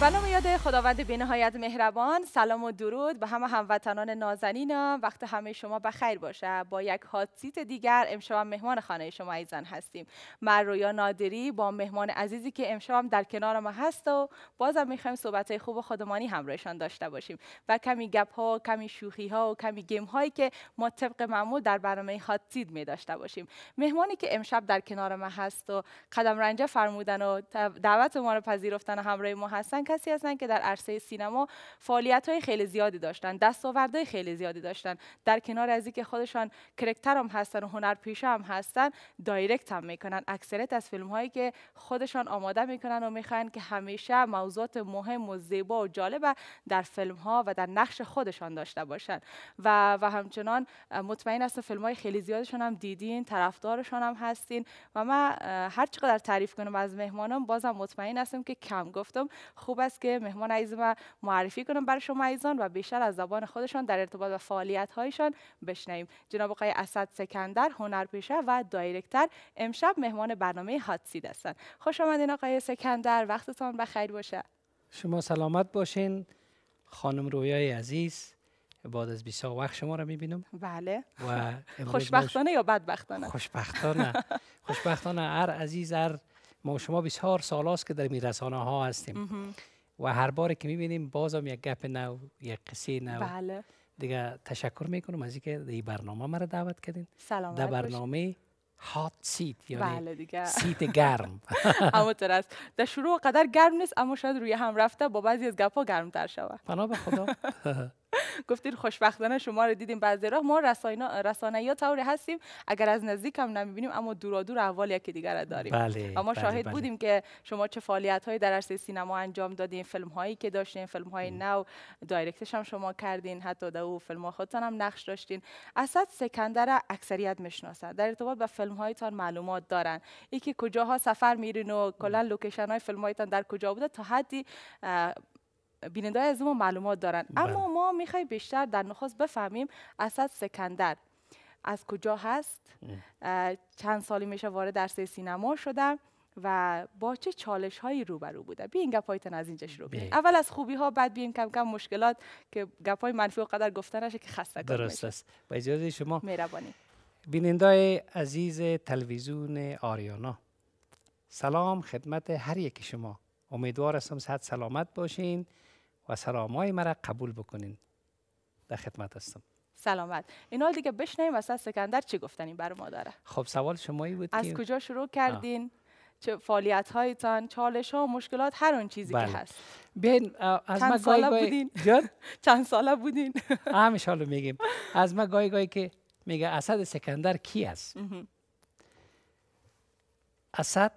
Runaway یاد خداوند بینهایت مهربان سلام و درود به همه هموطنان نازنینم وقت همه شما بخیر باشه با یک هاتسیت دیگر امشب مهمان خانه شما ایزن هستیم من رویا نادری با مهمان عزیزی که امشب در کنار ما هست و بازم میخوایم صحبت خوب و خودمانی همراهشان داشته باشیم و کمی گپ ها و کمی شوخی ها و کمی گیم هایی که ما طبق معمول در برنامه هات می داشته باشیم مهمانی که امشب در کنار ما هست و قدم رنجه فرمودن و دعوت ما رو پذیرفتن همراه ما هستن کسی از که در عرصه سینما فعالیت های خیلی زیادی داشتن دستاوردهای خیلی زیادی داشتن در کنار از اینکه خودشان کرکتر هم هستن و پیش هم هستن دایرکت هم میکنن اکثریت از فیلم هایی که خودشان آماده میکنن و میخوان که همیشه موضوعات مهم و زیبا و جالب در فیلم ها و در نقش خودشان داشته باشند. و و همچنان مطمئن هستم فیلم های خیلی زیادشان هم دیدین طرفدارشان هم هستین و من هر چقدر تعریف کنم از مهمانم بازم مطمئن هستم که کم گفتم خوب است که مهمان عزیز ما معرفی کنم برای شما عزیزان و بیشتر از زبان خودشان در ارتباط با فعالیت هایشان بشنویم جناب آقای اسد سکندر هنرپیشه و دایرکتر امشب مهمان برنامه هات سید هستند خوش آمدین آقای سکندر وقتتان بخیر باشه شما سلامت باشین خانم رویای عزیز بعد از بیسا وقت شما را میبینم بله و خوشبختانه یا بدبختانه خوشبختانه خوشبختانه هر عزیز هر ما شما بسیار سال که در میرسانه ها هستیم و هر بار که میبینیم هم یک گپ نو یک قصه نو بله. دیگه تشکر میکنم از اینکه در برنامه مرا دعوت کردین در برنامه هات سیت یعنی سیت بله گرم اما است در شروع قدر گرم نیست اما شاید روی هم رفته با بعضی از گپا تر شود پناه به خدا گفتید خوشبختانه شما رو دیدیم بعضی راه ما رسانه یا هستیم اگر از نزدیک هم نمیبینیم اما دورا دور احوال دیگر را داریم بله، و ما بله، شاهد بله، بودیم که شما چه فعالیت های در عرصه سینما انجام دادین فیلم هایی که داشتین فیلم های نو دایرکتش هم شما کردین حتی در او فیلم هم نقش داشتین اسد سکندر اکثریت میشناسند در ارتباط با فیلم هایتان معلومات دارن یکی کجاها سفر میرین و کلا لوکیشن های فیلم هایتان در کجا بوده تا حدی بیننده از ما معلومات دارن اما بله. ما میخوایم بیشتر در نخواست بفهمیم اسد سکندر از کجا هست چند سالی میشه وارد درس سینما شدم و با چه چالش هایی روبرو بوده بیاین گپایتان از اینجا شروع بیاین اول از خوبی ها بعد بیم کم کم مشکلات که گپای منفی و قدر گفته نشه که خسته درست است با اجازه شما مهربانی بیننده عزیز تلویزیون آریانا سلام خدمت هر یک شما امیدوار هستم صحت سلامت باشین و سلامای مرا قبول بکنین در خدمت هستم سلامت اینا دیگه بشنیم واسه سکندر چی گفتن این بر ما داره خب سوال شمایی بود از کجا شروع کردین آه. چه فعالیت هایتان چالش ها و مشکلات هر اون چیزی که بله. هست بین از چند ساله بودین چند ساله بودین میگیم از ما گای گای که میگه اسد سکندر کی است اسد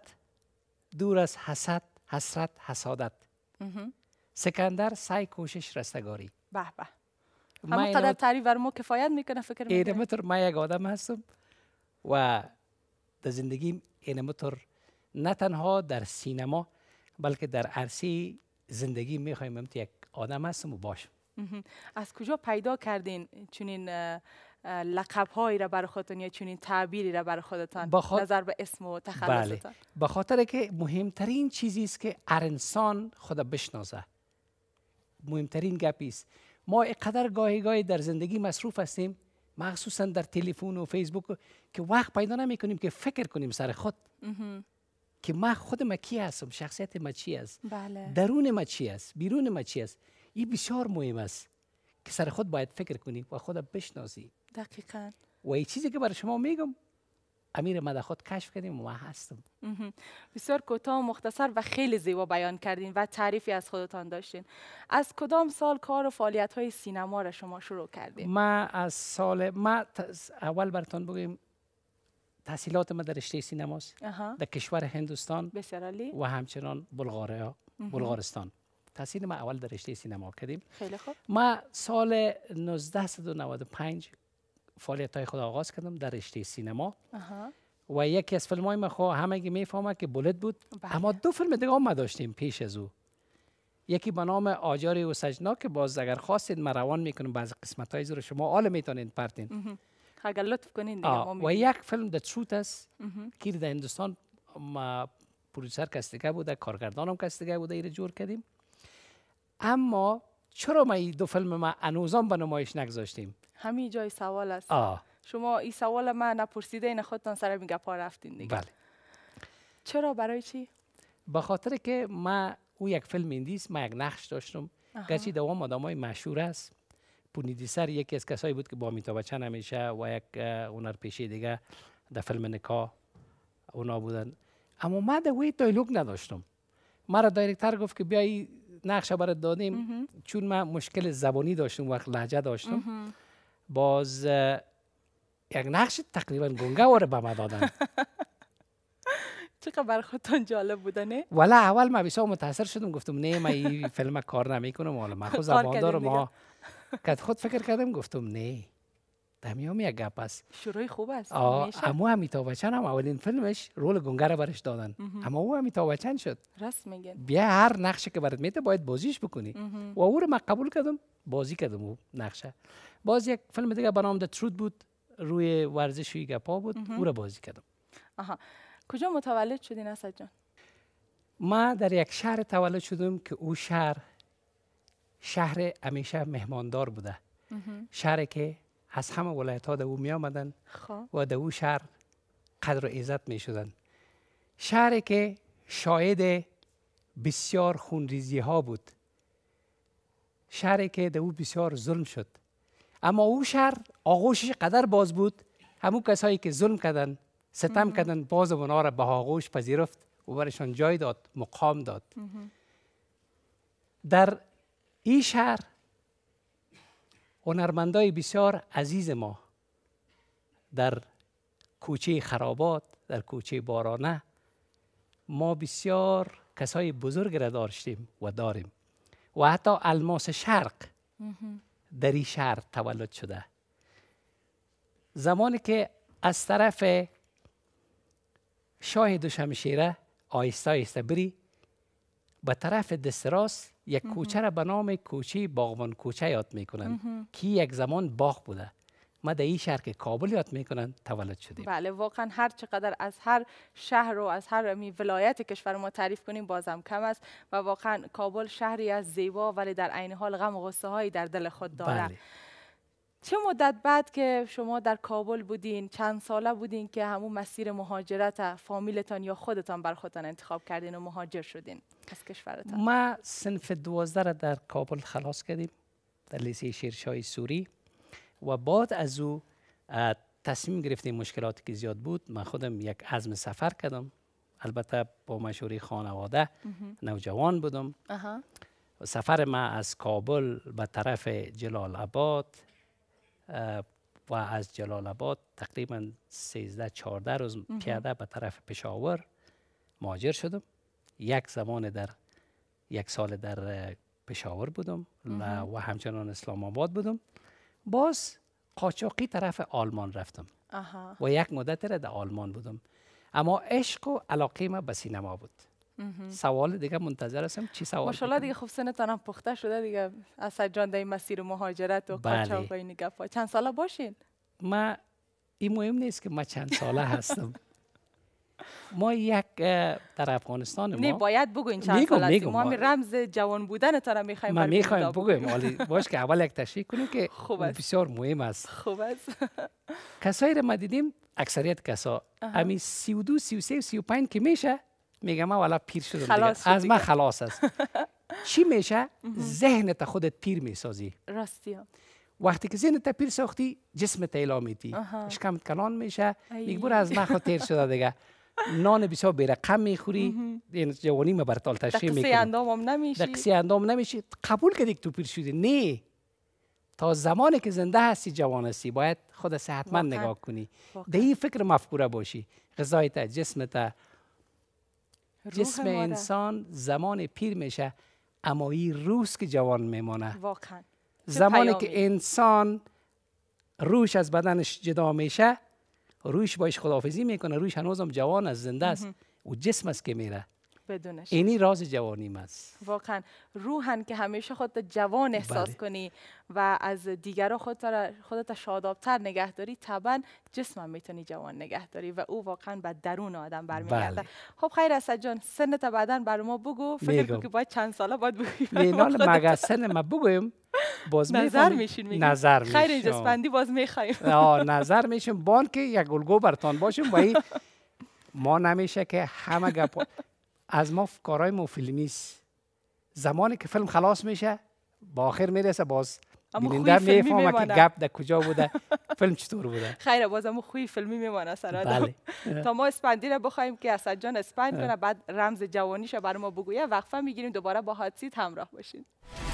دور از حسد حسرت حسادت سکندر سعی کوشش رستگاری به به همه قدر تعریف بر ما کفایت میکنه فکر میکنه اینه من یک آدم هستم و در زندگی اینه نه تنها در سینما بلکه در عرصه زندگی میخوایم یک آدم هستم و باشم از کجا پیدا کردین چنین لقب هایی را برای خودتان یا چنین تعبیری را برای خودتان بخاط... نظر به اسم و تخلصتان بله. به خاطر که مهمترین چیزی است که هر انسان خدا مهمترین گپی است ما اینقدر گاهی گاهی در زندگی مصروف هستیم مخصوصا در تلفن و فیسبوک که وقت پیدا نمی کنیم که فکر کنیم سر خود که ما خود ما کی هستم شخصیت ما چی است بله. درون ما چی است بیرون ما چی است این بسیار مهم است که سر خود باید فکر کنی و خود بشناسی دقیقا و این چیزی که برای شما میگم امیر خود کشف کردیم و هستم بسیار کوتاه و مختصر و خیلی زیبا بیان کردین و تعریفی از خودتان داشتین از کدام سال کار و فعالیت های سینما را شما شروع کردین ما از سال ما اول براتون بگویم تحصیلات ما در رشته سینماست در کشور هندوستان بسیار و همچنان بلغاریا بلغارستان تحصیل ما اول در رشته سینما کردیم خیلی خوب ما سال 1995 فعالیت های خود آغاز کردم در رشته سینما و یکی از فیلم های ما خواه خب همگی میفهمه که بولد بود بله. اما دو فیلم دیگه ما داشتیم پیش از او یکی به نام آجاری و سجنا که باز اگر خواستید من روان میکنم بعضی قسمت های زیر شما می‌تونید میتونید پرتین اگر لطف کنین دیگه و یک فیلم د تروت است که در هندوستان ما پروژسر کستگه بوده هم کستگه بوده ایره جور کردیم اما چرا ما این دو فیلم ما انوزان به نمایش نگذاشتیم همین جای سوال است شما این سوال من نپرسیده این خودتان سر میگه پا رفتین دیگه بله چرا برای چی به خاطر که ما او یک فیلم ایندیست ما یک نقش داشتم گرچه دوام های مشهور است پونیدیسر یکی از کسایی بود که با میتا بچن همیشه و یک هنرپیشه دیگه در فیلم نکا اونا بودن اما ما در وی دایلوگ نداشتم را دایرکتر گفت که بیایی نقشه برات دادیم چون ما مشکل زبانی داشتم وقت لحجه داشتم باز یک نقش تقریبا وره به ما دادن چقدر بر خودتان جالب بودنه ولی اول من بسیار متاثر شدم گفتم نه من این فیلم کار نمیکنم حالا من خود رو ما که خود فکر کردم گفتم نه دمیام یک گپ است شروع خوب است یعنی اما همیتا بچن هم اولین فیلمش رول گنگه برش دادن اما او امیتاب بچن شد راست میگن بیا هر نقشه که برات میده باید بازیش بکنی و او رو من قبول کردم بازی کردم او نقشه باز یک فیلم دیگه به نام بود روی ورزشی گپا بود او رو بازی کردم آها کجا متولد شدین اسد جان ما در یک شهر تولد شدم که او شهر شهر همیشه مهماندار بوده شهری که از همه ولایت ها او می آمدن خب. و در او شهر قدر و عزت می شدن شهری که شاید بسیار خونریزی ها بود شهری که در او بسیار ظلم شد اما او شهر آغوشش قدر باز بود همو کسایی که ظلم کردن ستم کردن باز اونا را به آغوش پذیرفت و برشان جای داد مقام داد در این شهر هنرمندای بسیار عزیز ما در کوچه خرابات در کوچه بارانه ما بسیار کسای بزرگ را داشتیم و داریم و حتی الماس شرق در این شهر تولد شده زمانی که از طرف شاه دوشمشیره آیستا آیستا بری به طرف دستراس یک کوچه را به نام کوچه باغوان کوچه یاد میکنند که یک زمان باغ بوده ما در این شهر که کابل یاد میکنن تولد شدیم بله واقعا هر چقدر از هر شهر و از هر می ولایت کشور ما تعریف کنیم بازم کم است و واقعا کابل شهری از زیبا ولی در عین حال غم و غصه هایی در دل خود داره بله. چه مدت بعد که شما در کابل بودین چند ساله بودین که همون مسیر مهاجرت فامیلتان یا خودتان بر خودتان انتخاب کردین و مهاجر شدین از کشورتان ما سنف دوازده را در کابل خلاص کردیم در لیسه شیرشای سوری و بعد از او تصمیم گرفتیم مشکلاتی که زیاد بود من خودم یک عزم سفر کردم البته با مشوری خانواده نوجوان بودم سفر ما از کابل به طرف جلال آباد و از جلال آباد تقریبا 13 14 روز پیاده به طرف پشاور ماجر شدم یک زمان در یک سال در پشاور بودم و همچنان اسلام آباد بودم باز قاچاقی طرف آلمان رفتم و یک مدت را در آلمان بودم اما عشق و علاقه ما به سینما بود سوال دیگه منتظر هستم چی سوال ماشاءالله دیگه خوب سنتان هم پخته شده دیگه از جان در مسیر مهاجرت و بله. قاچاق و این چند ساله باشین ما این مهم نیست که ما چند ساله هستم ما یک در افغانستان ما نه باید بگوین چند ساله هستی ما می رمز جوان بودن تا میخوایم ما میخوایم بگویم ولی باش که اول یک تشریح کنیم که خوب بسیار مهم است خوب است کسایی را ما دیدیم اکثریت کسا و 32 33 که میشه میگم والا پیر شدم دیگه. از من خلاص است چی میشه تا خودت پیر میسازی راستی وقتی که تا پیر ساختی جسمت ایلا میتی اشکمت کلان میشه یک برو از من خود تیر شده دیگه نان بسیار به میخوری این جوانی ما تالت تشریح میکنی دقیقی اندام هم نمیشی دقیقی اندام نمیشی قبول کردی که تو پیر شدی نه تا زمانی که زنده هستی جوان هستی باید خود صحتمند نگاه کنی در این فکر مفکوره باشی غذایت جسمت جسم انسان زمان پیر میشه اما این روز که جوان میمانه واقعا زمانی که انسان روش از بدنش جدا میشه روش باش خداحافظی میکنه روش هم جوان است زنده است و جسم است که میره بدونش اینی راز جوانی ماست. واقعا روحن که همیشه خودت جوان بله. احساس کنی و از دیگر خودت خودت شادابتر نگه داری طبعا جسم میتونی جوان نگه داری و او واقعا به درون آدم برمیگرده بله. خب خیر است جان سن تا بعدا بر ما بگو فکر کنم که باید چند ساله باید بگی مگه سن ما بگویم باز نظر میشین نظر خیر جسپندی باز میخوایم ها نظر میشیم بان که یک گلگو برتان باشیم و ما نمیشه که همه گپ از ما کارهای فیلمی است زمانی که فیلم خلاص میشه با آخر میرسه باز بیننده میفهمه که گپ در کجا بوده فیلم چطور بوده خیر باز هم خوی فیلمی میمانه سر بله. تا ما اسپندی را بخوایم که اسد جان اسپند کنه بعد رمز جوانیش بر ما بگویه وقفه میگیریم دوباره با حادثیت همراه باشین